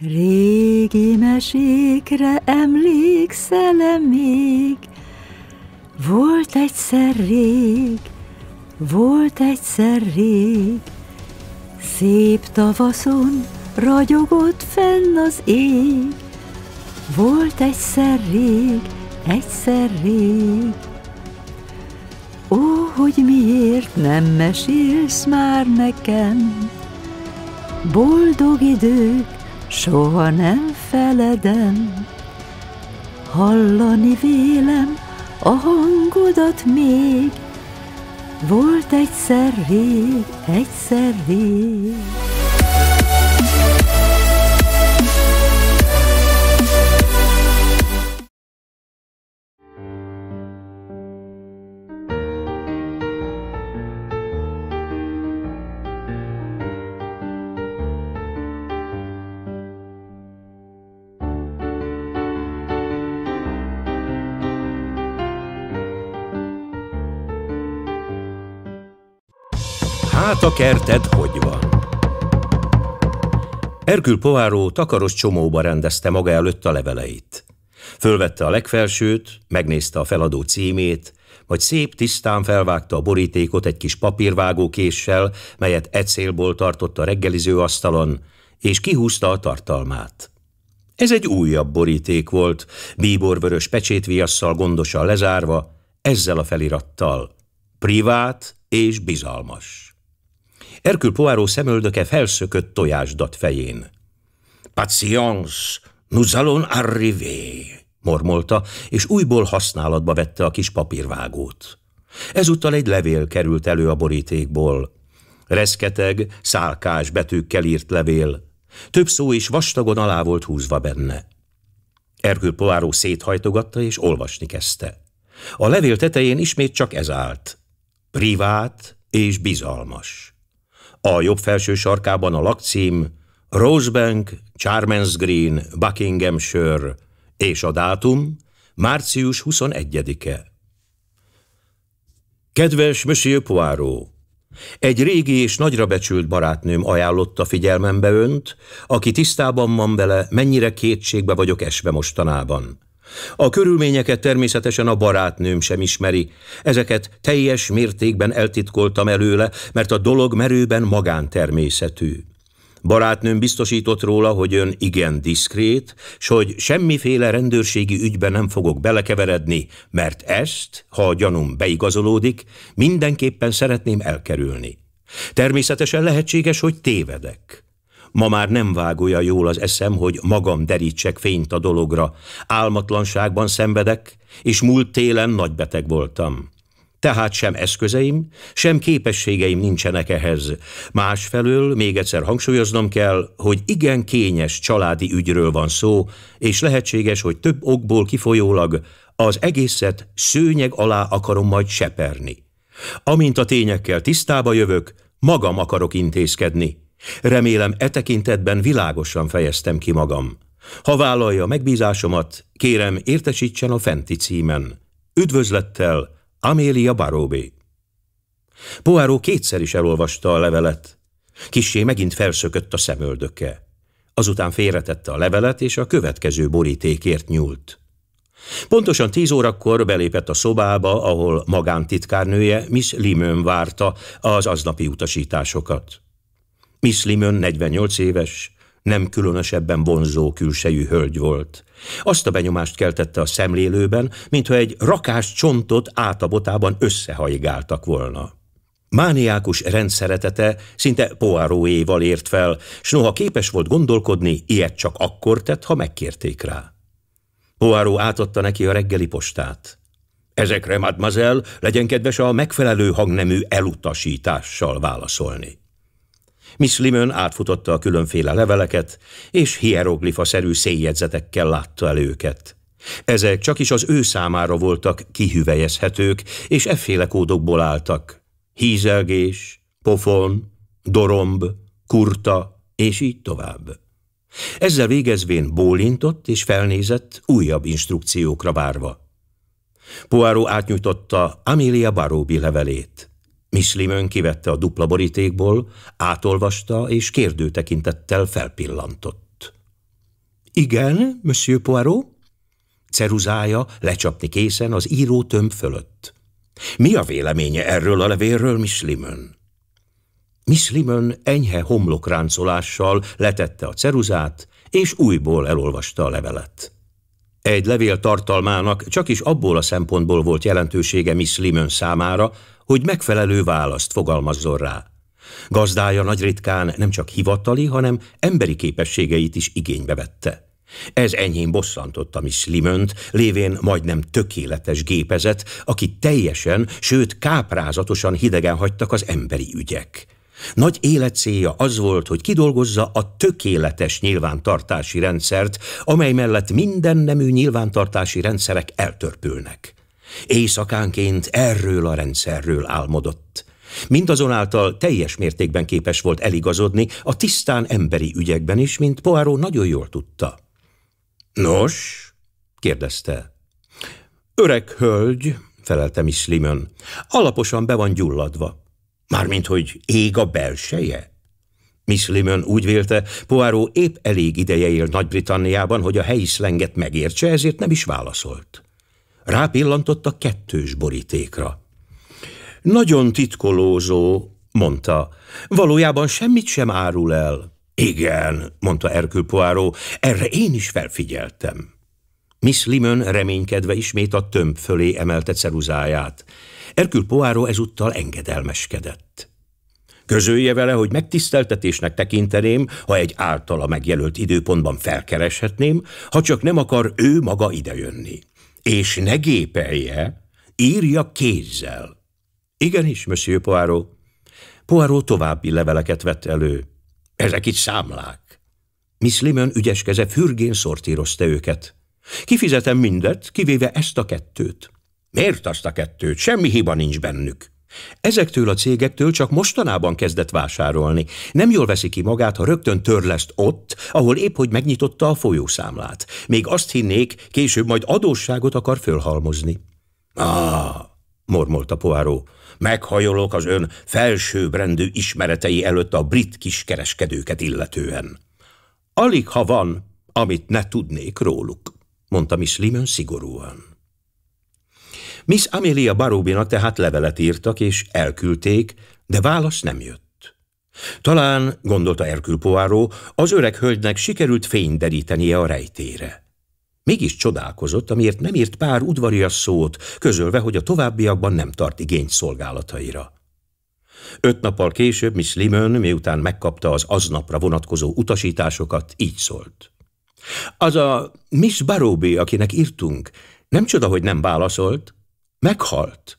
Régi mesékre emlékszel -e még? Volt egyszer rég, volt egyszer rég, Szép tavaszon ragyogott fenn az ég, Volt egyszer rég, egyszer rég. Ó, hogy miért nem mesélsz már nekem, Boldog idők, Soha nem feledem, hallani vélem a hangodat még, volt egyszer rég, egyszer rég. a kerted hogy van? Erkül Poáró takaros csomóba rendezte maga előtt a leveleit. Fölvette a legfelsőt, megnézte a feladó címét, majd szép tisztán felvágta a borítékot egy kis papírvágókéssel, melyet ecélból tartott a reggeliző asztalon, és kihúzta a tartalmát. Ez egy újabb boríték volt, bíborvörös pecsétviasszal gondosan lezárva, ezzel a felirattal. Privát és bizalmas. Erkül poáró szemöldöke felszökött tojásdat fején. Patience, nous allons arriver, mormolta, és újból használatba vette a kis papírvágót. Ezúttal egy levél került elő a borítékból. Reszketeg, szálkás betűkkel írt levél. Több szó is vastagon alá volt húzva benne. Erkül poáró széthajtogatta és olvasni kezdte. A levél tetején ismét csak ez állt. Privát és bizalmas. A jobb felső sarkában a lakcím Rosebank, Charmans Green, Buckinghamshire, és a dátum március 21-e. Kedves Monsieur Poirot! Egy régi és nagyra becsült barátnőm ajánlotta figyelmembe önt, aki tisztában van vele, mennyire kétségbe vagyok esve mostanában. A körülményeket természetesen a barátnőm sem ismeri. Ezeket teljes mértékben eltitkoltam előle, mert a dolog merőben magántermészetű. Barátnőm biztosított róla, hogy ön igen diszkrét, s hogy semmiféle rendőrségi ügybe nem fogok belekeveredni, mert ezt, ha a gyanúm beigazolódik, mindenképpen szeretném elkerülni. Természetesen lehetséges, hogy tévedek. Ma már nem vág olyan jól az eszem, hogy magam derítsek fényt a dologra. Álmatlanságban szenvedek, és múlt télen nagybeteg voltam. Tehát sem eszközeim, sem képességeim nincsenek ehhez. Másfelől még egyszer hangsúlyoznom kell, hogy igen kényes családi ügyről van szó, és lehetséges, hogy több okból kifolyólag az egészet szőnyeg alá akarom majd seperni. Amint a tényekkel tisztába jövök, magam akarok intézkedni. Remélem e tekintetben világosan fejeztem ki magam. Ha vállalja megbízásomat, kérem értesítsen a fenti címen. Üdvözlettel, Amélia Baróbé. Poáró kétszer is elolvasta a levelet. Kissé megint felszökött a szemöldöke. Azután félretette a levelet, és a következő borítékért nyúlt. Pontosan tíz órakor belépett a szobába, ahol magántitkárnője Miss Limön várta az aznapi utasításokat. Miss Limon 48 éves, nem különösebben vonzó külsejű hölgy volt. Azt a benyomást keltette a szemlélőben, mintha egy rakás csontot átabotában összehajigáltak volna. Mániákus rendszeretete szinte poáróéval ért fel, s noha képes volt gondolkodni, ilyet csak akkor tett, ha megkérték rá. Poáró átadta neki a reggeli postát. Ezekre, mademoiselle, legyen kedves a megfelelő hangnemű elutasítással válaszolni. Miss Limön átfutotta a különféle leveleket, és hieroglifa-szerű széljegyzetekkel látta el őket. Ezek csak is az ő számára voltak kihüvelyezhetők, és efféle kódokból álltak. Hízelgés, pofon, doromb, kurta, és így tovább. Ezzel végezvén bólintott és felnézett, újabb instrukciókra várva. Poirot átnyújtotta Amelia Baróbi levelét. Limon kivette a dupla borítékból, átolvasta és kérdő tekintettel felpillantott. Igen, Monsieur Poirot? Ceruzája lecsapni készen az író tömb fölött. Mi a véleménye erről a levélről, Miss Limon enyhe homlokráncolással letette a ceruzát, és újból elolvasta a levelet. Egy levél tartalmának csak is abból a szempontból volt jelentősége Miss Limon számára, hogy megfelelő választ fogalmazzon rá. Gazdája nagy ritkán nem csak hivatali, hanem emberi képességeit is igénybe vette. Ez enyhén bosszantotta Miss Limönt, lévén majdnem tökéletes gépezet, aki teljesen, sőt káprázatosan hidegen hagytak az emberi ügyek. Nagy életcélja az volt, hogy kidolgozza a tökéletes nyilvántartási rendszert, amely mellett minden nemű nyilvántartási rendszerek eltörpülnek. Éjszakánként erről a rendszerről álmodott. Mindazonáltal teljes mértékben képes volt eligazodni a tisztán emberi ügyekben is, mint Poáró nagyon jól tudta. Nos, kérdezte. Öreg hölgy, felelte Miss Limon, alaposan be van gyulladva. Mármint, hogy ég a belseje? Miss Limon úgy vélte, Poirot épp elég ideje él Nagy-Britanniában, hogy a helyi szlenget megértse, ezért nem is válaszolt. Rápillantott a kettős borítékra. Nagyon titkolózó, mondta. Valójában semmit sem árul el. Igen, mondta Erkül Poáró, erre én is felfigyeltem. Miss Limon reménykedve ismét a tömb fölé emelte ceruzáját. Erkül Poáró ezúttal engedelmeskedett. Közölje vele, hogy megtiszteltetésnek tekinteném, ha egy általa megjelölt időpontban felkereshetném, ha csak nem akar ő maga idejönni és ne gépelje, írja kézzel. Igenis, Monsieur Poirot. Poirot további leveleket vett elő. Ezek itt számlák. Miss ügyes ügyeskeze fürgén szortírozta őket. Kifizetem mindet, kivéve ezt a kettőt. Miért azt a kettőt? Semmi hiba nincs bennük. Ezektől a cégektől csak mostanában kezdett vásárolni. Nem jól veszi ki magát, ha rögtön törleszt ott, ahol épp hogy megnyitotta a folyószámlát. Még azt hinnék, később majd adósságot akar fölhalmozni. Ah, mormolta Poáró, meghajolok az ön felsőbbrendű ismeretei előtt a brit kiskereskedőket illetően. Alig ha van, amit ne tudnék róluk, mondta Miss Limon szigorúan. Miss Amelia Barubinak tehát levelet írtak és elküldték, de válasz nem jött. Talán, gondolta Erkül Poirot, az öreg hölgynek sikerült fényderítenie a rejtére. Mégis csodálkozott, amiért nem írt pár udvarias szót, közölve, hogy a továbbiakban nem tart igényt szolgálataira. Öt nappal később Miss Limön, miután megkapta az aznapra vonatkozó utasításokat, így szólt. Az a Miss Baróbi, akinek írtunk, nem csoda, hogy nem válaszolt, Meghalt.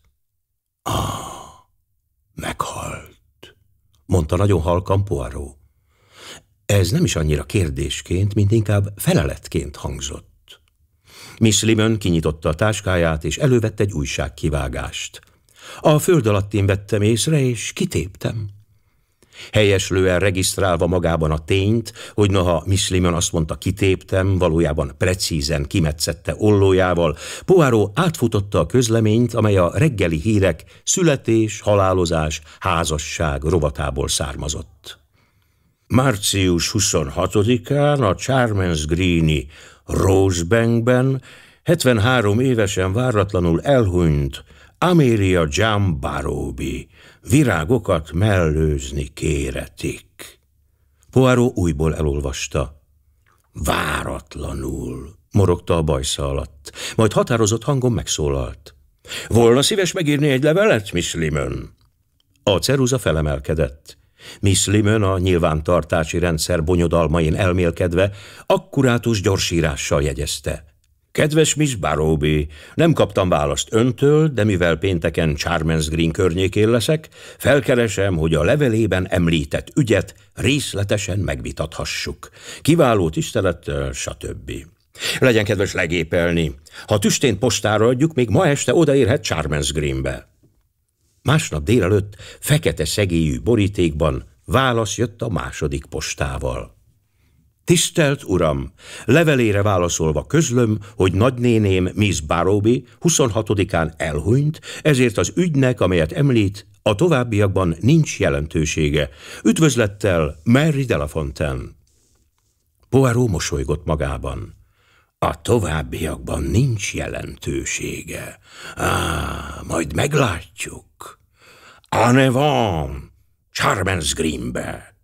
Ah, meghalt, mondta nagyon halkan Poirot. Ez nem is annyira kérdésként, mint inkább feleletként hangzott. Miss Limon kinyitotta a táskáját, és elővette egy újságkivágást. A föld alatt én vettem észre, és kitéptem helyeslően regisztrálva magában a tényt, hogy noha Limon azt mondta kitéptem, valójában precízen kimetszette ollójával, Poáró átfutotta a közleményt, amely a reggeli hírek születés, halálozás, házasság rovatából származott. Március 26-án a Charmens Greeni Rosebankben 73 évesen váratlanul elhunyt Amelia Jambarobi. Barobi, virágokat mellőzni kéretik. Poáró újból elolvasta. Váratlanul, morogta a bajsza alatt, majd határozott hangon megszólalt. Volna szíves megírni egy levelet, Miss Limon? A ceruza felemelkedett. Miss Limon a nyilvántartási rendszer bonyodalmain elmélkedve akkurátus gyorsírással jegyezte. Kedves Miss Baróbi, nem kaptam választ öntől, de mivel pénteken Charmens Green környékén leszek, felkeresem, hogy a levelében említett ügyet részletesen megvitathassuk. Kiváló tisztelettel, stb. Legyen kedves legépelni. Ha tüstént postára adjuk, még ma este odaérhet Charmens Greenbe. Másnap délelőtt fekete szegélyű borítékban válasz jött a második postával. Tisztelt Uram! Levelére válaszolva közlöm, hogy nagynéném Miss Baróbi 26-án elhunyt, ezért az ügynek, amelyet említ, a továbbiakban nincs jelentősége. Üdvözlettel, Mary Delafonten. Poirot mosolygott magában. A továbbiakban nincs jelentősége. Á, majd meglátjuk. En van! Charmens Greenbe!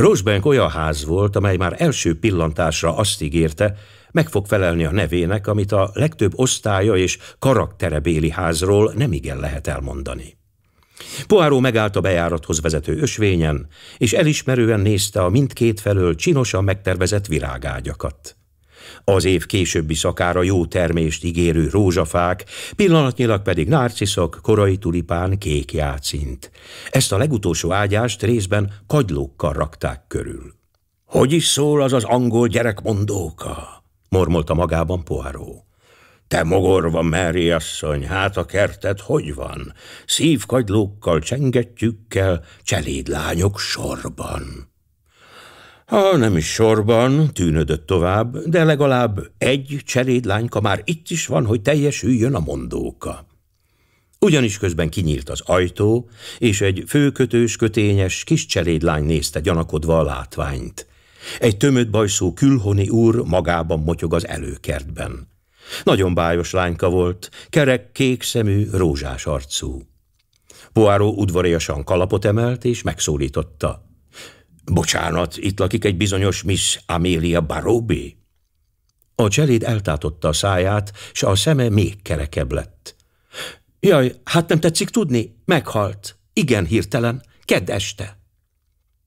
Rosebank olyan ház volt, amely már első pillantásra azt ígérte, meg fog felelni a nevének, amit a legtöbb osztálya és karakterebéli házról nem igen lehet elmondani. Poáró megállt a bejárathoz vezető ösvényen, és elismerően nézte a mindkét felől csinosan megtervezett virágágyakat. Az év későbbi szakára jó termést ígérő rózsafák, pillanatnyilag pedig nárciszok, korai tulipán, kék játszint. Ezt a legutolsó ágyást részben kagylókkal rakták körül. Hogy is szól az az angol gyerek mondóka? mormolta magában poáró. Te mogorva, Mary asszony, hát a kertet hogy van? Szívkagylókkal, csengettyükkel, cselédlányok sorban. Ha nem is sorban, tűnödött tovább, de legalább egy cselédlányka már itt is van, hogy teljesüljön a mondóka. Ugyanis közben kinyílt az ajtó, és egy főkötős, kötényes kis cselédlány nézte gyanakodva a látványt. Egy tömött bajszó külhoni úr magában motyog az előkertben. Nagyon bájos lányka volt, kerek, kék szemű, rózsás arcú. Poáró udvariasan kalapot emelt és megszólította. Bocsánat, itt lakik egy bizonyos Miss Amelia Barobi. A cseléd eltátotta a száját, s a szeme még kerekebb lett. Jaj, hát nem tetszik tudni, meghalt. Igen, hirtelen, kedd este.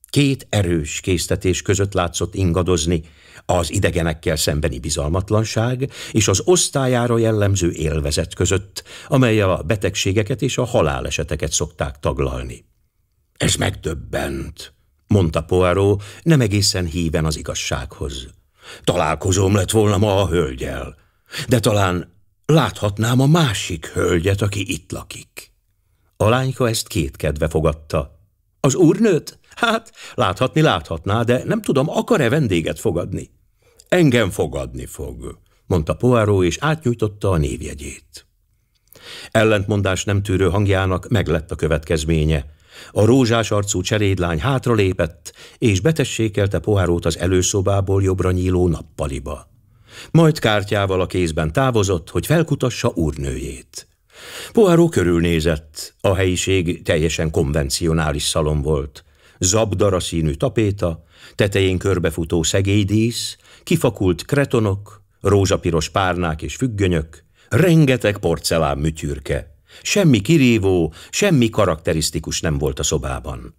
Két erős késztetés között látszott ingadozni, az idegenekkel szembeni bizalmatlanság és az osztályára jellemző élvezet között, amelyel a betegségeket és a haláleseteket szokták taglalni. Ez megdöbbent mondta Poirot, nem egészen híven az igazsághoz. Találkozom lett volna ma a hölgyel, de talán láthatnám a másik hölgyet, aki itt lakik. A lányka ezt kétkedve fogadta. Az úrnőt? Hát, láthatni láthatná, de nem tudom, akar-e vendéget fogadni? Engem fogadni fog, mondta Poirot, és átnyújtotta a névjegyét. Ellentmondás nem tűrő hangjának meglett a következménye. A rózsás arcú cselédlány hátralépett, és betessékelte poárót az előszobából jobbra nyíló nappaliba. Majd kártyával a kézben távozott, hogy felkutassa úrnőjét. Poáró körülnézett, a helyiség teljesen konvencionális szalom volt. Zabdara színű tapéta, tetején körbefutó szegélydísz, kifakult kretonok, rózsapiros párnák és függönyök, rengeteg porcelán műtyürke. Semmi kirívó, semmi karakterisztikus nem volt a szobában.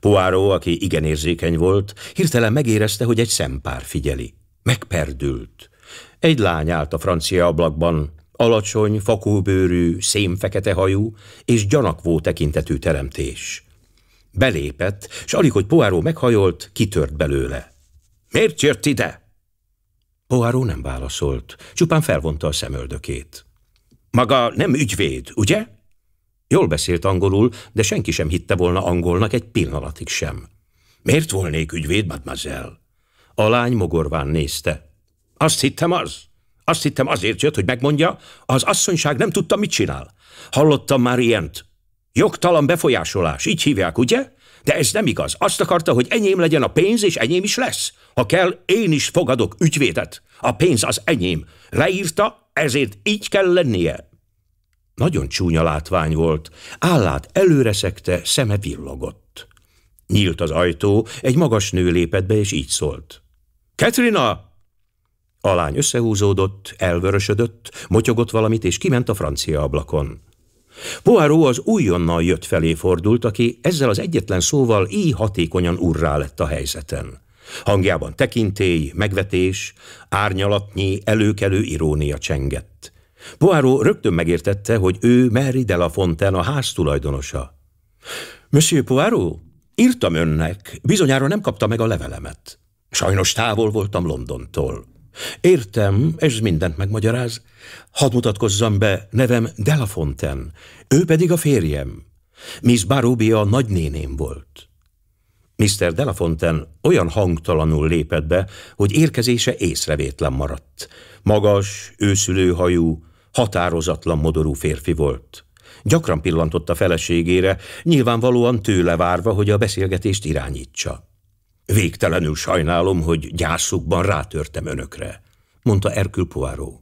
Poáró, aki igen érzékeny volt, hirtelen megérezte, hogy egy szempár figyeli. Megperdült. Egy lány állt a francia ablakban, alacsony, fakóbőrű, szémfekete hajú és gyanakvó tekintetű teremtés. Belépett, s alig, hogy Poáró meghajolt, kitört belőle. – Miért jött ide? Poáró nem válaszolt, csupán felvonta a szemöldökét. Maga nem ügyvéd, ugye? Jól beszélt angolul, de senki sem hitte volna angolnak egy pillanatig sem. Miért volnék ügyvéd, mademoiselle? A lány mogorván nézte. Azt hittem az. Azt hittem azért jött, hogy megmondja, az asszonyság nem tudta, mit csinál. Hallottam már ilyent. Jogtalan befolyásolás, így hívják, ugye? De ez nem igaz. Azt akarta, hogy enyém legyen a pénz, és enyém is lesz. Ha kell, én is fogadok ügyvédet. A pénz az enyém. Leírta, ezért így kell lennie. Nagyon csúnya látvány volt, állát előre szekte, szeme villogott. Nyílt az ajtó, egy magas nő lépett be, és így szólt. – Katrina! A lány összehúzódott, elvörösödött, motyogott valamit, és kiment a francia ablakon. Poirot az újonnan jött felé fordult, aki ezzel az egyetlen szóval így hatékonyan urrá lett a helyzeten. Hangjában tekintély, megvetés, árnyalatnyi, előkelő irónia csengett. Poirot rögtön megértette, hogy ő Mary de la Fontaine a ház tulajdonosa. Monsieur Poirot, írtam önnek, bizonyára nem kapta meg a levelemet. Sajnos távol voltam Londontól. Értem, ez mindent megmagyaráz. Hadd mutatkozzam be, nevem Delafonten, ő pedig a férjem. Miss Barubia nagynéném volt. Mr. Delafonten olyan hangtalanul lépett be, hogy érkezése észrevétlen maradt. Magas, őszülőhajú, határozatlan modorú férfi volt. Gyakran pillantott a feleségére, nyilvánvalóan tőle várva, hogy a beszélgetést irányítsa. Végtelenül sajnálom, hogy gyászukban rátörtem önökre, mondta Erkül Poirot.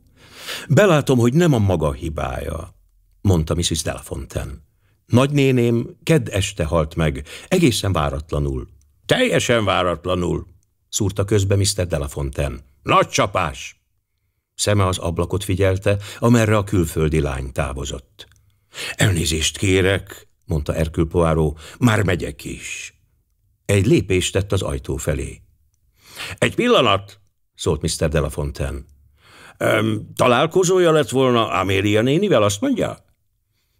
Belátom, hogy nem a maga hibája, mondta Mrs. Delafonten. Nagynéném kedd este halt meg, egészen váratlanul. Teljesen váratlanul, szúrta közbe Mr. Delafonten. Nagy csapás! Szeme az ablakot figyelte, amerre a külföldi lány távozott. Elnézést kérek, mondta Erkül Poáró, már megyek is. Egy lépést tett az ajtó felé. Egy pillanat, szólt Mr. Delafonten. találkozója lett volna Amélia nénivel, azt mondja?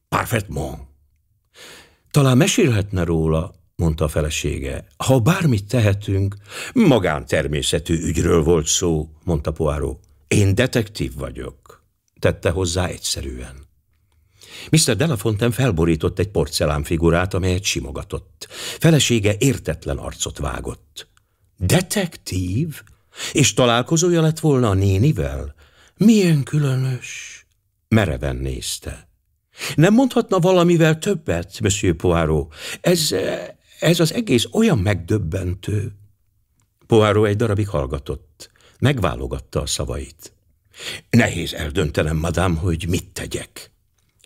Parfaitement, talán mesélhetne róla, mondta a felesége. Ha bármit tehetünk, magán természetű ügyről volt szó, mondta Poáró. Én detektív vagyok, tette hozzá egyszerűen. Mr. Delafonten felborított egy porcelán figurát, amelyet simogatott. Felesége értetlen arcot vágott. Detektív? És találkozója lett volna a nénivel? Milyen különös? Mereven nézte. Nem mondhatna valamivel többet, Monsieur Poirot? Ez, ez az egész olyan megdöbbentő. Poirot egy darabig hallgatott. Megválogatta a szavait. Nehéz eldöntenem, madám, hogy mit tegyek.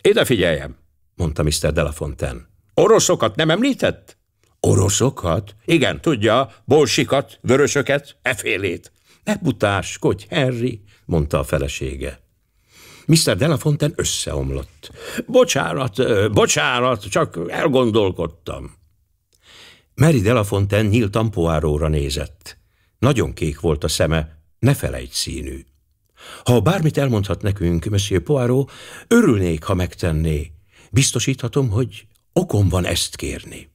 Ide figyeljem, mondta Mr. Delafontaine. Oroszokat nem említett? Oroszokat? Igen, tudja, bolsikat, vörösöket, efélét. Ne butáskodj, Henry, mondta a felesége. Mr. Delafonten összeomlott. Bocsánat, bocsánat, csak elgondolkodtam. Mary Delafonten nyíltan poáróra nézett. Nagyon kék volt a szeme, ne felejts színű. Ha bármit elmondhat nekünk, Monsieur Poirot, örülnék, ha megtenné. Biztosíthatom, hogy okom van ezt kérni.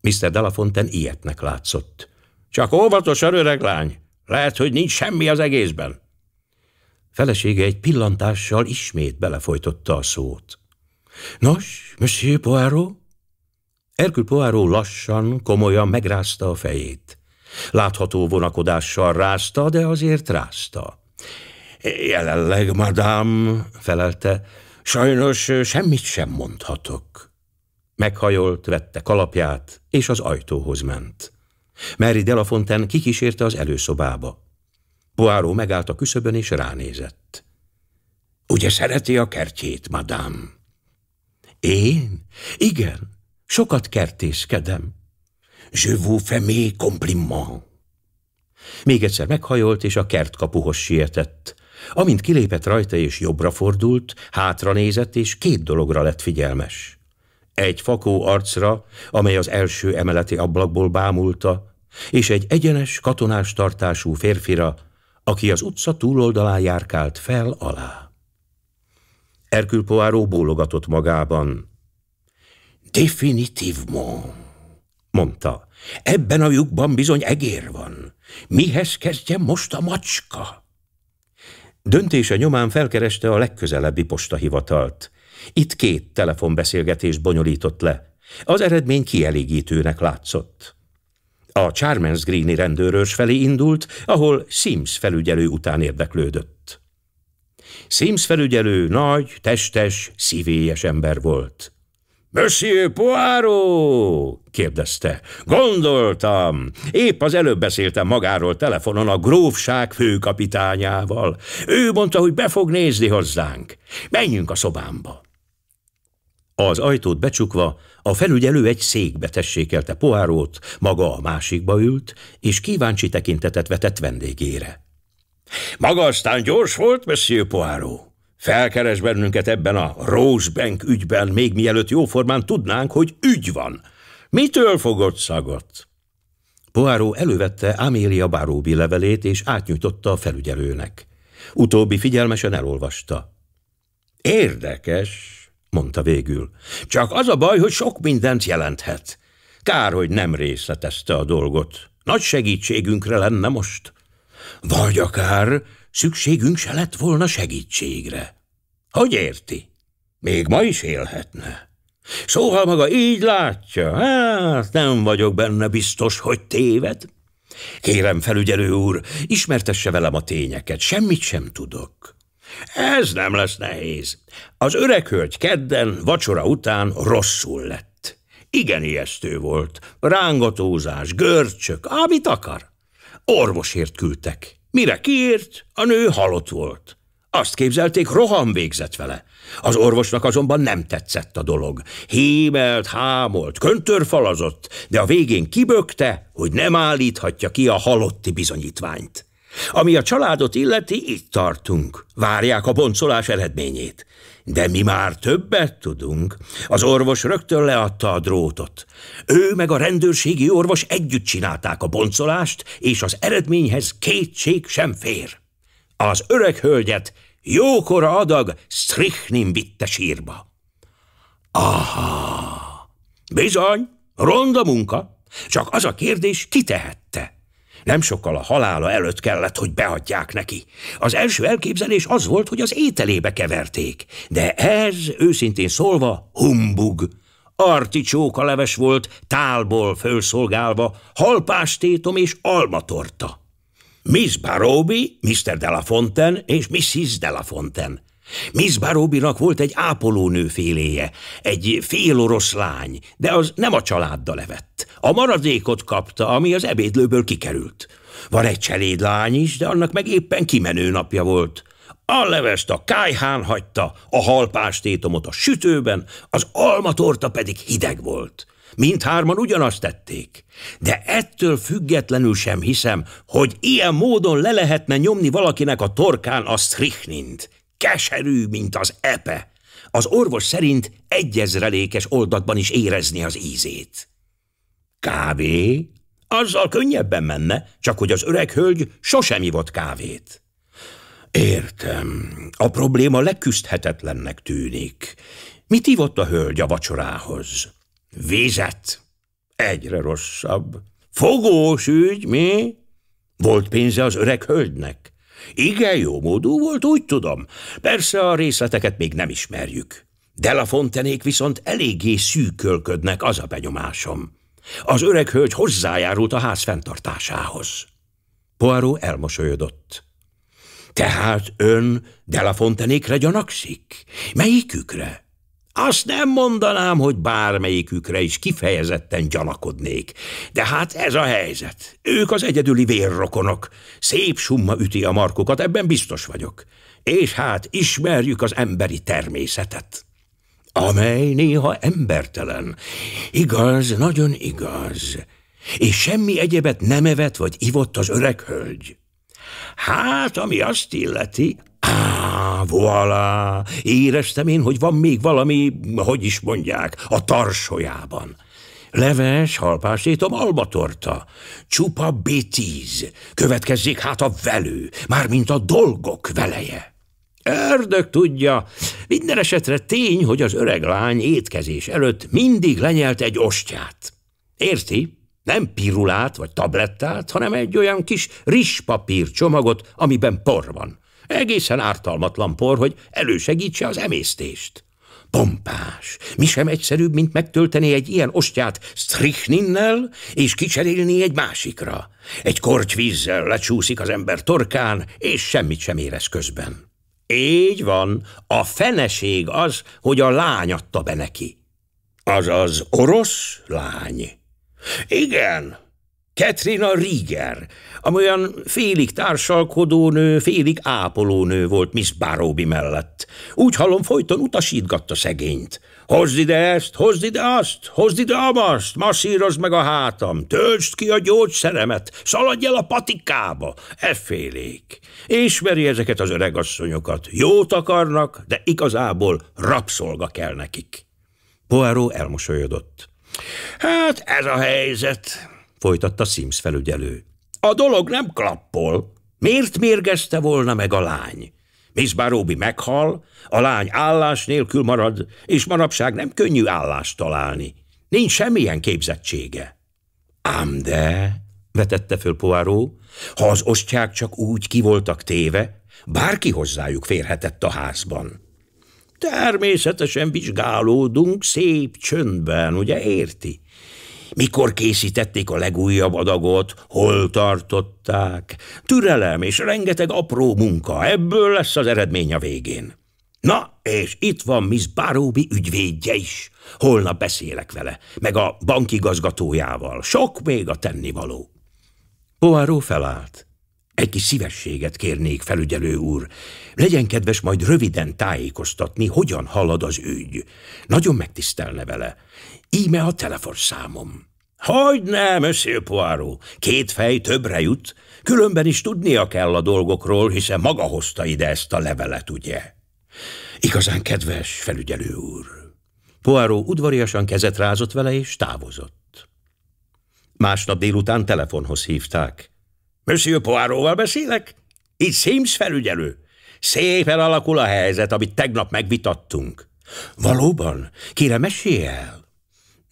Mr. Delafonten ilyetnek látszott. Csak óvatosan, öreg lány! Lehet, hogy nincs semmi az egészben. Felesége egy pillantással ismét belefolytotta a szót. Nos, Monsieur Poirot? Erkül Poirot lassan, komolyan megrázta a fejét. Látható vonakodással rázta, de azért rázta. Jelenleg, madám, felelte, sajnos semmit sem mondhatok. Meghajolt, vette kalapját, és az ajtóhoz ment. Mary Delafonten kikísérte az előszobába. Poáró megállt a küszöbön és ránézett. Ugye szereti a kertjét, madám? Én? Igen, sokat kertészkedem. Je vous fais compliment. Még egyszer meghajolt, és a kertkapuhoz sietett. Amint kilépett rajta és jobbra fordult, hátra nézett, és két dologra lett figyelmes. Egy fakó arcra, amely az első emeleti ablakból bámulta, és egy egyenes, katonás tartású férfira, aki az utca túloldalán járkált fel-alá. Erkül Poáró bólogatott magában. Definitívmon, mondta. Ebben a lyukban bizony egér van. Mihez kezdje most a macska? Döntése nyomán felkereste a legközelebbi postahivatalt. Itt két telefonbeszélgetést bonyolított le. Az eredmény kielégítőnek látszott. A Charmans Greeni rendőrös felé indult, ahol Sims felügyelő után érdeklődött. Sims felügyelő nagy, testes, szívélyes ember volt. Monsieur Poirot! kérdezte. Gondoltam. Épp az előbb beszéltem magáról telefonon a grófság főkapitányával. Ő mondta, hogy be fog nézni hozzánk. Menjünk a szobámba. Az ajtót becsukva a felügyelő egy székbe tessékelte poárót, maga a másikba ült, és kíváncsi tekintetet vetett vendégére. Maga aztán gyors volt, Monsieur Poáró. Felkeres bennünket ebben a Rosebank ügyben, még mielőtt jóformán tudnánk, hogy ügy van. Mitől fogott szagot? Poáró elővette Amélia Baróbi levelét, és átnyújtotta a felügyelőnek. Utóbbi figyelmesen elolvasta. Érdekes, mondta végül. Csak az a baj, hogy sok mindent jelenthet. Kár, hogy nem részletezte a dolgot. Nagy segítségünkre lenne most. Vagy akár szükségünk se lett volna segítségre. Hogy érti? Még ma is élhetne. Szóval maga így látja, hát nem vagyok benne biztos, hogy téved. Kérem, felügyelő úr, ismertesse velem a tényeket, semmit sem tudok. Ez nem lesz nehéz. Az öreg hölgy kedden, vacsora után rosszul lett. Igen ijesztő volt. Rángatózás, görcsök, amit akar. Orvosért küldtek. Mire kiírt, a nő halott volt. Azt képzelték, roham végzett vele. Az orvosnak azonban nem tetszett a dolog. Hímelt, hámolt, köntörfalazott, de a végén kibökte, hogy nem állíthatja ki a halotti bizonyítványt. Ami a családot illeti, itt tartunk. Várják a boncolás eredményét. De mi már többet tudunk. Az orvos rögtön leadta a drótot. Ő meg a rendőrségi orvos együtt csinálták a boncolást, és az eredményhez kétség sem fér. Az öreg hölgyet jókora adag strichnin vitte sírba. Aha! Bizony, ronda munka. Csak az a kérdés, ki tehette? Nem sokkal a halála előtt kellett, hogy beadják neki. Az első elképzelés az volt, hogy az ételébe keverték, de ez, őszintén szólva, humbug. Articsóka leves volt, tálból fölszolgálva, halpástétom és almatorta. Miss Barobi, Mr. De La Fontaine és Mrs. De La Fontaine. Miss Barobinak volt egy ápolónő féléje, egy félorosz lány, de az nem a családda levett. A maradékot kapta, ami az ebédlőből kikerült. Van egy cselédlány is, de annak meg éppen kimenő napja volt. A levest a kájhán hagyta, a halpástétomot a sütőben, az almatorta pedig hideg volt. Mindhárman ugyanazt tették. De ettől függetlenül sem hiszem, hogy ilyen módon le lehetne nyomni valakinek a torkán a strichnint. Keserű, mint az epe. Az orvos szerint egyezrelékes oldatban is érezni az ízét. Kávé? Azzal könnyebben menne, csak hogy az öreg hölgy sosem ivott kávét. Értem, a probléma leküzdhetetlennek tűnik. Mit ivott a hölgy a vacsorához? Vizet. Egyre rosszabb. Fogós ügy, mi? Volt pénze az öreg hölgynek? Igen, jó módú volt, úgy tudom. Persze a részleteket még nem ismerjük. Delafontenék viszont eléggé szűkölködnek, az a benyomásom. Az öreg hölgy hozzájárult a ház fenntartásához. Poirot elmosolyodott. Tehát ön Delafontenékre gyanakszik? Melyikükre? Azt nem mondanám, hogy bármelyikükre is kifejezetten gyanakodnék, de hát ez a helyzet. Ők az egyedüli vérrokonok. Szép summa üti a markukat, ebben biztos vagyok. És hát ismerjük az emberi természetet amely néha embertelen. Igaz, nagyon igaz. És semmi egyebet nem evett vagy ivott az öreg hölgy. Hát, ami azt illeti, Á, voilà! Éreztem én, hogy van még valami, hogy is mondják, a tarsolyában. Leves, halpásétom, albatorta. Csupa B10. Következzék hát a velő, mármint a dolgok veleje. Ördög tudja, minden esetre tény, hogy az öreg lány étkezés előtt mindig lenyelt egy ostját. Érti? Nem pirulát vagy tablettát, hanem egy olyan kis rizspapír csomagot, amiben por van. Egészen ártalmatlan por, hogy elősegítse az emésztést. Pompás, mi sem egyszerűbb, mint megtölteni egy ilyen ostját strichninnel, és kicserélni egy másikra. Egy korty vízzel lecsúszik az ember torkán, és semmit sem érez közben. Így van, a feneség az, hogy a lány adta be neki. Azaz orosz lány. Igen, Katrina Rieger, amolyan félig társalkodónő, félig ápolónő volt Miss Baróbi mellett. Úgy hallom, folyton utasítgatta szegényt. Hozd ide ezt, hozd ide azt, hozd ide amast, masszírozd meg a hátam, töltsd ki a gyógyszeremet, szaladj el a patikába, effélék. Ismeri ezeket az öregasszonyokat, jót akarnak, de igazából rabszolga kell nekik. Poirot elmosolyodott. Hát ez a helyzet, folytatta Sims felügyelő. A dolog nem klappol. Miért mérgezte volna meg a lány? Miss Baróbi meghal, a lány állás nélkül marad, és manapság nem könnyű állást találni. Nincs semmilyen képzettsége. Ám de, vetette föl Poáró, ha az ostyák csak úgy kivoltak téve, bárki hozzájuk férhetett a házban. Természetesen vizsgálódunk szép csöndben, ugye érti? mikor készítették a legújabb adagot, hol tartották. Türelem és rengeteg apró munka, ebből lesz az eredmény a végén. Na, és itt van Miss Baróbi ügyvédje is. Holnap beszélek vele, meg a bankigazgatójával. Sok még a tennivaló. Poáró felállt. Egy kis szívességet kérnék, felügyelő úr. Legyen kedves majd röviden tájékoztatni, hogyan halad az ügy. Nagyon megtisztelne vele. Íme a telefonszámom. Hogy nem, Monsieur Poirot, két fej többre jut, különben is tudnia kell a dolgokról, hiszen maga hozta ide ezt a levelet, ugye? Igazán kedves felügyelő úr. Poirot udvariasan kezet rázott vele és távozott. Másnap délután telefonhoz hívták. Monsieur Poirotval beszélek? Itt Sims felügyelő. Szépen alakul a helyzet, amit tegnap megvitattunk. Valóban? Kérem, mesélj el.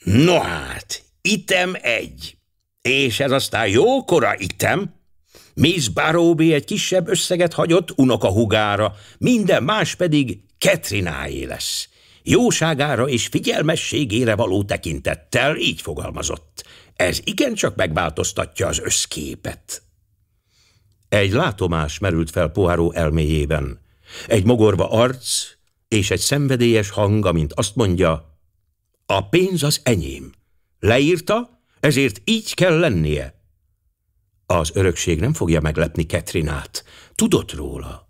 No hát, item egy, és ez aztán jókora item. Miss Baróbi egy kisebb összeget hagyott unoka hugára, minden más pedig Ketrináé lesz. Jóságára és figyelmességére való tekintettel így fogalmazott. Ez igencsak megváltoztatja az összképet. Egy látomás merült fel poháró elméjében. Egy mogorva arc és egy szenvedélyes hang, amint azt mondja, a pénz az enyém. Leírta, ezért így kell lennie. Az örökség nem fogja meglepni Ketrinát. Tudott róla.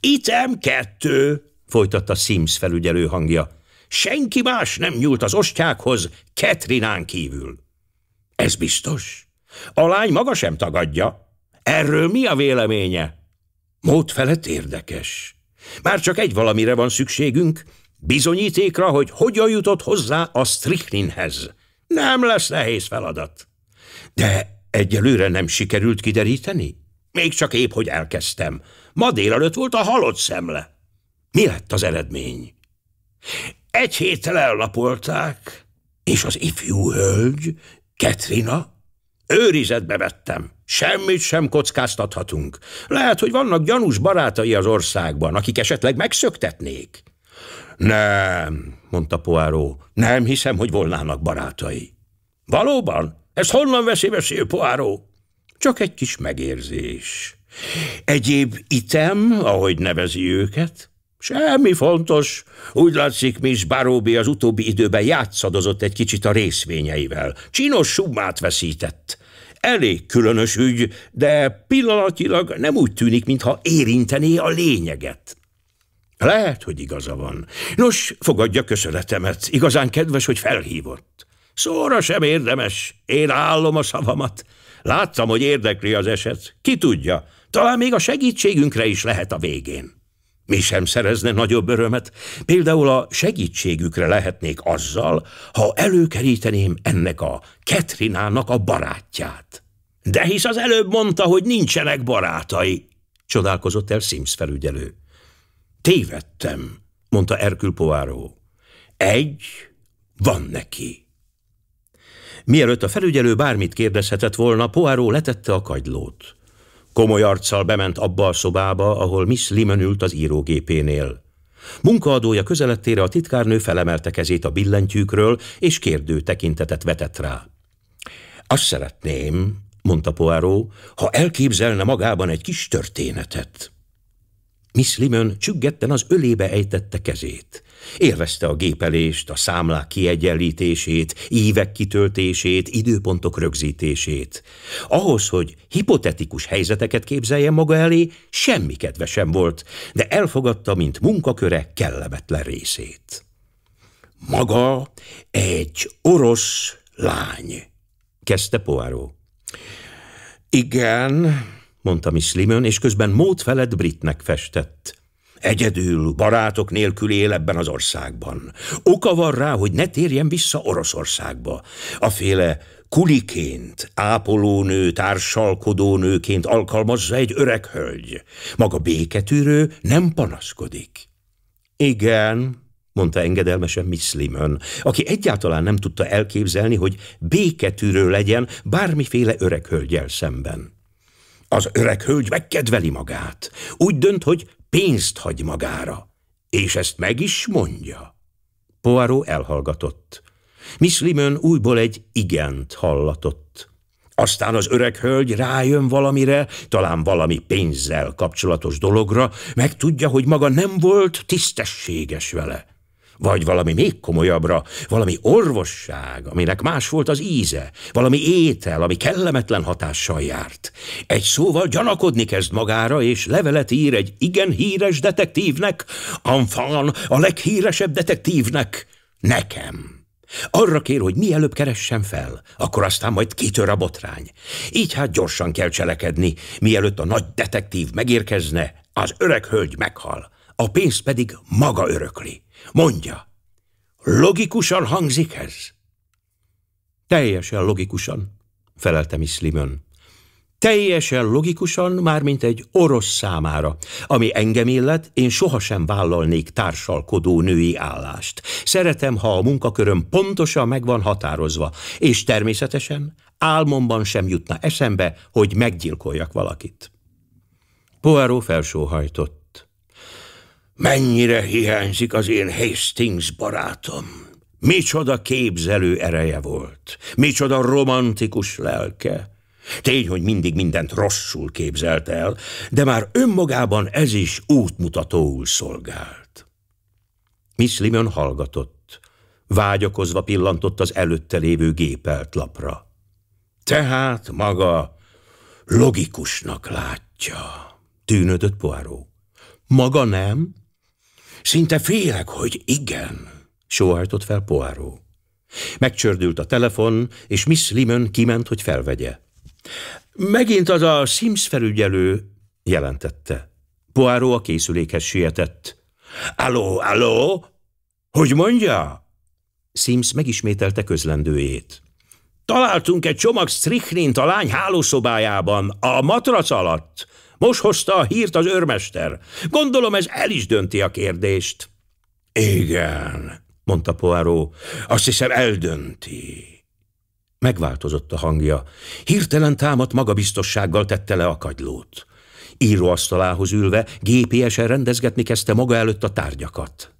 Item kettő, folytatta Sims felügyelő hangja. Senki más nem nyúlt az ostyákhoz Ketrinán kívül. Ez biztos. A lány maga sem tagadja. Erről mi a véleménye? Mód felett érdekes. Már csak egy valamire van szükségünk, Bizonyítékra, hogy hogyan jutott hozzá a Strichninhez. Nem lesz nehéz feladat. De egyelőre nem sikerült kideríteni? Még csak épp, hogy elkezdtem. Ma délelőtt volt a halott szemle. Mi lett az eredmény? Egy héttel ellapolták, és az ifjú hölgy, Ketrina, őrizetbe vettem. Semmit sem kockáztathatunk. Lehet, hogy vannak gyanús barátai az országban, akik esetleg megszöktetnék. Nem, mondta Poáró, nem hiszem, hogy volnának barátai. Valóban? Ez honnan veszi vesélő Poáró? Csak egy kis megérzés. Egyéb item, ahogy nevezi őket? Semmi fontos. Úgy látszik, Miss Baróbi az utóbbi időben játszadozott egy kicsit a részvényeivel. Csinos summát veszített. Elég különös ügy, de pillanatilag nem úgy tűnik, mintha érintené a lényeget. Lehet, hogy igaza van. Nos, fogadja köszönetemet. Igazán kedves, hogy felhívott. Szóra sem érdemes. Én állom a szavamat. Láttam, hogy érdekli az eset. Ki tudja, talán még a segítségünkre is lehet a végén. Mi sem szerezne nagyobb örömet, például a segítségükre lehetnék azzal, ha előkeríteném ennek a Ketrinának a barátját. De hisz az előbb mondta, hogy nincsenek barátai, csodálkozott el Sims felügyelő. Tévedtem, mondta Erkül Poáró. Egy van neki. Mielőtt a felügyelő bármit kérdezhetett volna, Poáró letette a kagylót. Komoly arccal bement abba a szobába, ahol Miss Limon ült az írógépénél. Munkaadója közelettére a titkárnő felemelte kezét a billentyűkről, és kérdő tekintetet vetett rá. Azt szeretném, mondta Poáró, ha elképzelne magában egy kis történetet. Miss Limön csüggetten az ölébe ejtette kezét. Élvezte a gépelést, a számlák kiegyenlítését, évek kitöltését, időpontok rögzítését. Ahhoz, hogy hipotetikus helyzeteket képzeljen maga elé, semmi kedve sem volt, de elfogadta, mint munkaköre kellemetlen részét. Maga egy orosz lány, kezdte Poirot. Igen, mondta Miss Limon, és közben mód felett britnek festett. Egyedül, barátok nélkül él ebben az országban. Oka van rá, hogy ne térjen vissza Oroszországba. A féle kuliként, ápolónő, társalkodónőként alkalmazza egy öreg hölgy. Maga béketűrő nem panaszkodik. Igen, mondta engedelmesen Miss Limon, aki egyáltalán nem tudta elképzelni, hogy béketűrő legyen bármiféle öreg hölgyel szemben. Az öreg hölgy megkedveli magát, úgy dönt, hogy pénzt hagy magára, és ezt meg is mondja. Poirot elhallgatott. Miss Limon újból egy igent hallatott. Aztán az öreg hölgy rájön valamire, talán valami pénzzel kapcsolatos dologra, megtudja, hogy maga nem volt tisztességes vele vagy valami még komolyabbra, valami orvosság, aminek más volt az íze, valami étel, ami kellemetlen hatással járt. Egy szóval gyanakodni kezd magára, és levelet ír egy igen híres detektívnek, Amfan, a leghíresebb detektívnek, nekem. Arra kér, hogy mielőbb keressen fel, akkor aztán majd kitör a botrány. Így hát gyorsan kell cselekedni, mielőtt a nagy detektív megérkezne, az öreg hölgy meghal, a pénz pedig maga örökli. Mondja, logikusan hangzik ez? Teljesen logikusan, felelte Miss Limon. Teljesen logikusan, mármint egy orosz számára. Ami engem illet, én sohasem vállalnék társalkodó női állást. Szeretem, ha a munkaköröm pontosan meg van határozva, és természetesen álmomban sem jutna eszembe, hogy meggyilkoljak valakit. Poirot felsóhajtott. Mennyire hiányzik az én Hastings barátom! Micsoda képzelő ereje volt, micsoda romantikus lelke. Tény, hogy mindig mindent rosszul képzelt el, de már önmagában ez is útmutatóul szolgált. Miss Limon hallgatott, vágyakozva pillantott az előtte lévő gépelt lapra. Tehát maga logikusnak látja, tűnödött Poirot. Maga nem? Szinte félek, hogy igen, sóhajtott fel Poáró. Megcsördült a telefon, és Miss Limon kiment, hogy felvegye. Megint az a Sims felügyelő, jelentette. Poáró a készülékhez sietett. Aló, aló, hogy mondja? Sims megismételte közlendőjét. Találtunk egy csomag strichnint a lány hálószobájában, a matrac alatt. Most hozta a hírt az őrmester. Gondolom ez el is dönti a kérdést. Igen, mondta Poáró. Azt hiszem eldönti. Megváltozott a hangja. Hirtelen támadt magabiztossággal tette le a kagylót. Íróasztalához ülve gépiesen rendezgetni kezdte maga előtt a tárgyakat.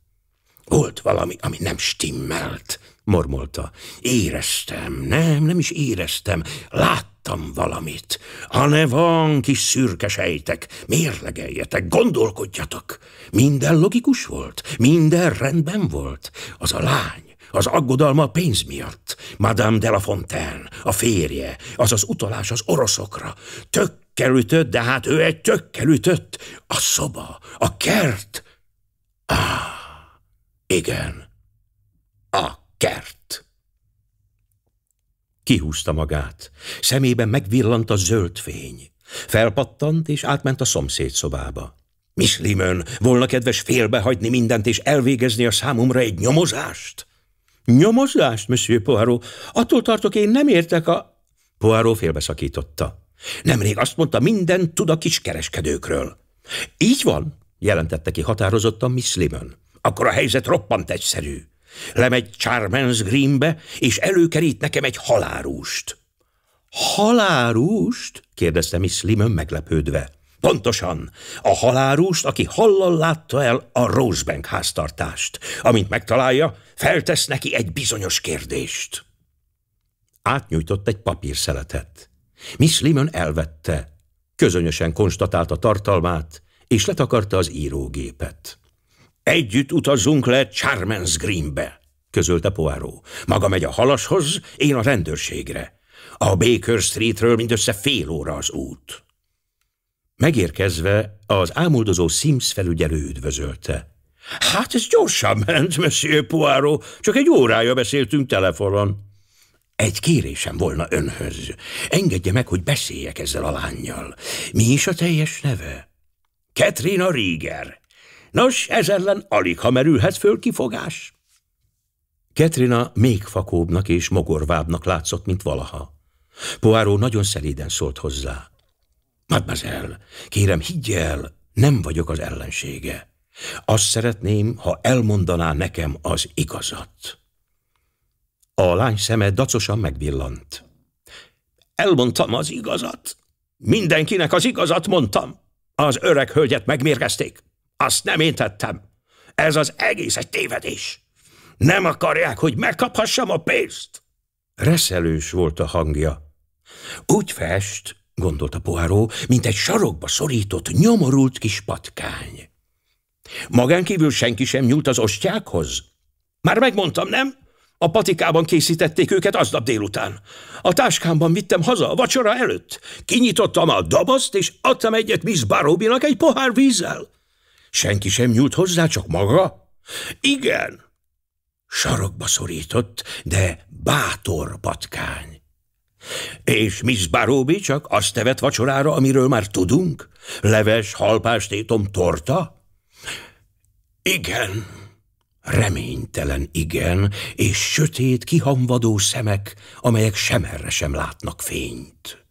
Volt valami, ami nem stimmelt, mormolta. Éreztem, nem, nem is éreztem. Láttam láttam valamit. Ha ne van, kis szürke sejtek, mérlegeljetek, gondolkodjatok. Minden logikus volt, minden rendben volt. Az a lány, az aggodalma a pénz miatt, Madame de la Fontaine, a férje, az az utalás az oroszokra, tökkel ütött, de hát ő egy tökkel ütött, a szoba, a kert. Ah, igen, a kert. Kihúzta magát. Szemében megvillant a zöld fény. Felpattant, és átment a szomszéd szobába. Miss Limön, volna kedves félbehagyni mindent, és elvégezni a számomra egy nyomozást? Nyomozást, Monsieur Poirot? Attól tartok, én nem értek a... Poirot félbeszakította. Nemrég azt mondta, minden tud a kiskereskedőkről. Így van, jelentette ki határozottan Miss Limön. Akkor a helyzet roppant egyszerű. Lemegy Charmans Greenbe, és előkerít nekem egy halárúst. Halárúst? kérdezte Miss Limon meglepődve. Pontosan, a halárúst, aki hallal látta el a Rosebank háztartást. Amint megtalálja, feltesz neki egy bizonyos kérdést. Átnyújtott egy papírszeletet. Miss Limon elvette, közönösen konstatálta tartalmát, és letakarta az írógépet. Együtt utazzunk le Charmans Greenbe, közölte Poirot. Maga megy a halashoz, én a rendőrségre. A Baker Streetről mindössze fél óra az út. Megérkezve az ámuldozó Sims felügyelő üdvözölte. Hát ez gyorsan ment, Monsieur Poirot, csak egy órája beszéltünk telefonon. Egy kérésem volna önhöz. Engedje meg, hogy beszéljek ezzel a lányjal. Mi is a teljes neve? Katrina Rieger. Nos, ez ellen alig ha merülhet föl kifogás. Ketrina még fakóbbnak és mogorvábbnak látszott, mint valaha. Poáró nagyon szelíden szólt hozzá. Mademoiselle, kérem, higgy el, nem vagyok az ellensége. Azt szeretném, ha elmondaná nekem az igazat. A lány szeme dacosan megvillant. Elmondtam az igazat. Mindenkinek az igazat mondtam. Az öreg hölgyet megmérgezték. Azt nem én tettem. Ez az egész egy tévedés. Nem akarják, hogy megkaphassam a pénzt. Reszelős volt a hangja. Úgy fest, gondolta Poáró, mint egy sarokba szorított, nyomorult kis patkány. Magán kívül senki sem nyúlt az ostyákhoz? Már megmondtam, nem? A patikában készítették őket aznap délután. A táskámban vittem haza a vacsora előtt. Kinyitottam a dobozt, és adtam egyet Miss Barobinak egy pohár vízzel. Senki sem nyúlt hozzá, csak maga? Igen. Sarokba szorított, de bátor patkány. És Miss Baróbi csak azt tevet vacsorára, amiről már tudunk? Leves, halpástétom, torta? Igen. Reménytelen igen, és sötét, kihamvadó szemek, amelyek semerre sem látnak fényt.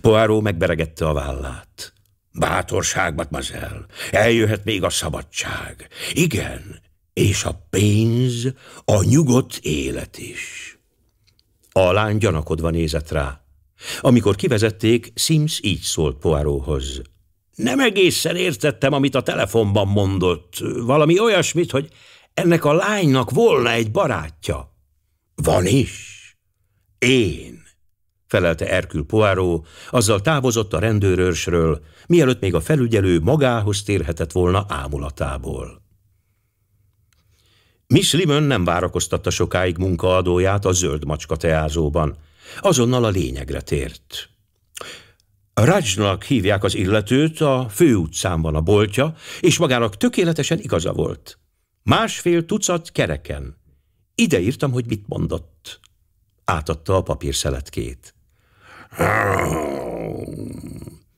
Poáró megberegette a vállát. Bátorság, mademoiselle, eljöhet még a szabadság. Igen, és a pénz, a nyugodt élet is. A lány gyanakodva nézett rá. Amikor kivezették, Sims így szólt Poiróhoz. Nem egészen értettem, amit a telefonban mondott. Valami olyasmit, hogy ennek a lánynak volna egy barátja. Van is. Én felelte Erkül Poáró, azzal távozott a rendőrőrsről, mielőtt még a felügyelő magához térhetett volna ámulatából. Miss Limon nem várakoztatta sokáig munkaadóját a zöld macska teázóban. Azonnal a lényegre tért. Rajnak hívják az illetőt, a főutcán van a boltja, és magának tökéletesen igaza volt. Másfél tucat kereken. Ide írtam, hogy mit mondott. Átadta a papírszeletkét.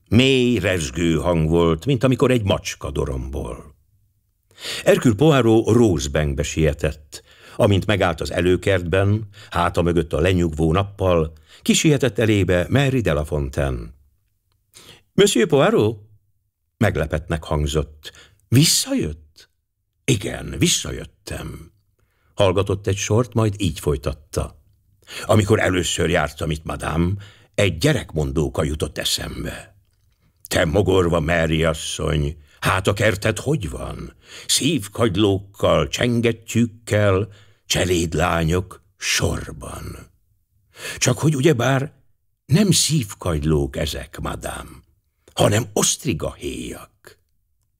Mély, rezgő hang volt, mint amikor egy macska doromból. Erkül Poáró Rosebankbe sietett, amint megállt az előkertben, háta mögött a lenyugvó nappal, kisietett elébe Mary Fontaine. Monsieur Poirot? Meglepettnek hangzott. Visszajött? Igen, visszajöttem. Hallgatott egy sort, majd így folytatta. Amikor először jártam itt, madám, egy gyerekmondóka jutott eszembe. Te mogorva Mary asszony, hát a kertet hogy van? Szívkagylókkal, csengettyükkel, cselédlányok sorban. Csak hogy ugyebár nem szívkagylók ezek, madám, hanem héjak.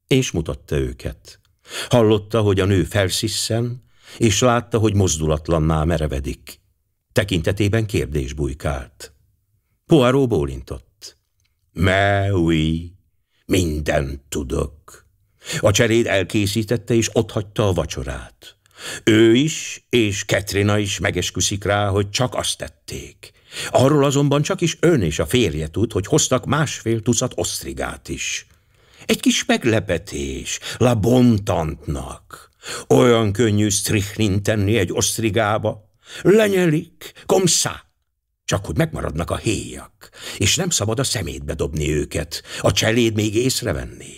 És mutatta őket. Hallotta, hogy a nő felsziszen, és látta, hogy mozdulatlanná merevedik. Tekintetében kérdés bujkált. Poirot bólintott. Me, minden mindent tudok. A cseréd elkészítette és otthagyta a vacsorát. Ő is, és Ketrina is megesküszik rá, hogy csak azt tették. Arról azonban csak is ön és a férje tud, hogy hoztak másfél tucat osztrigát is. Egy kis meglepetés, la bontantnak. Olyan könnyű strichnint tenni egy osztrigába. Lenyelik, komszá, csak hogy megmaradnak a héjak, és nem szabad a szemétbe dobni őket, a cseléd még észrevenni.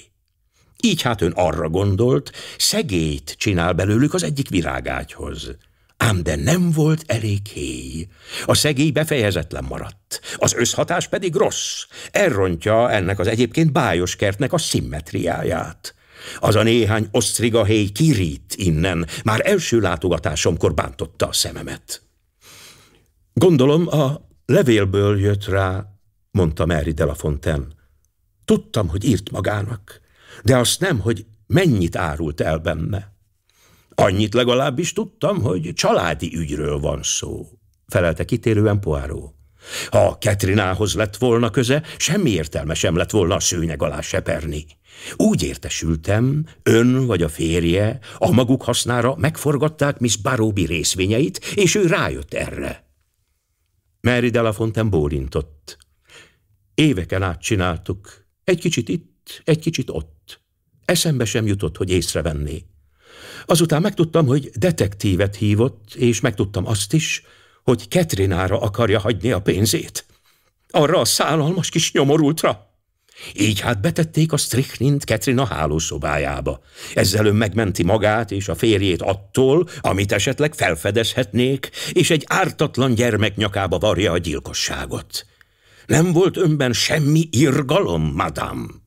Így hát ön arra gondolt, szegélyt csinál belőlük az egyik virágágyhoz. Ám de nem volt elég héj. A szegély befejezetlen maradt, az összhatás pedig rossz. Elrontja ennek az egyébként bájos kertnek a szimmetriáját. Az a néhány osztriga héj kirít innen, már első látogatásomkor bántotta a szememet. Gondolom, a levélből jött rá, mondta Mary de la Fontaine. Tudtam, hogy írt magának, de azt nem, hogy mennyit árult el benne. Annyit legalábbis tudtam, hogy családi ügyről van szó, felelte kitérően Poáró. Ha Ketrinához lett volna köze, semmi értelme sem lett volna a szőnyeg alá seperni. Úgy értesültem, ön vagy a férje a maguk hasznára megforgatták Miss Baróbi részvényeit, és ő rájött erre. Mary Fontaine bólintott. Éveken át csináltuk, egy kicsit itt, egy kicsit ott. Eszembe sem jutott, hogy észrevenné. Azután megtudtam, hogy detektívet hívott, és megtudtam azt is, hogy Ketrinára akarja hagyni a pénzét. Arra a szállalmas kis nyomorultra. Így hát betették a strichnint Ketrin a hálószobájába. Ezzel ön megmenti magát és a férjét attól, amit esetleg felfedezhetnék, és egy ártatlan gyermek nyakába varja a gyilkosságot. Nem volt önben semmi irgalom, madám?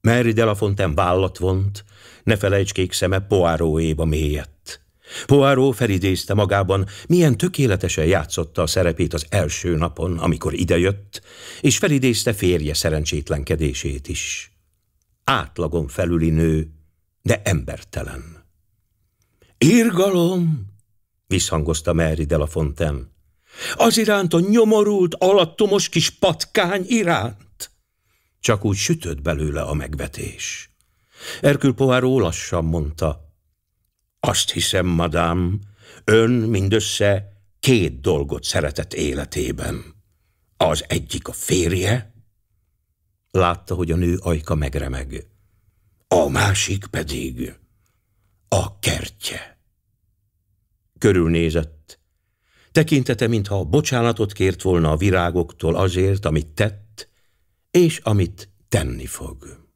Mary de la Fontaine vállat vont, ne felejtskék szeme poáróéba mélyett. Poáró felidézte magában, milyen tökéletesen játszotta a szerepét az első napon, amikor idejött, és felidézte férje szerencsétlenkedését is. Átlagon felüli nő, de embertelen. Irgalom! visszhangozta Mary de la Fontaine. Az iránt a nyomorult, alattomos kis patkány iránt! Csak úgy sütött belőle a megvetés. Erkül Poáró lassan mondta – azt hiszem, madám, ön mindössze két dolgot szeretett életében. Az egyik a férje, látta, hogy a nő ajka megremeg, a másik pedig a kertje. Körülnézett, tekintete, mintha bocsánatot kért volna a virágoktól azért, amit tett, és amit tenni fog.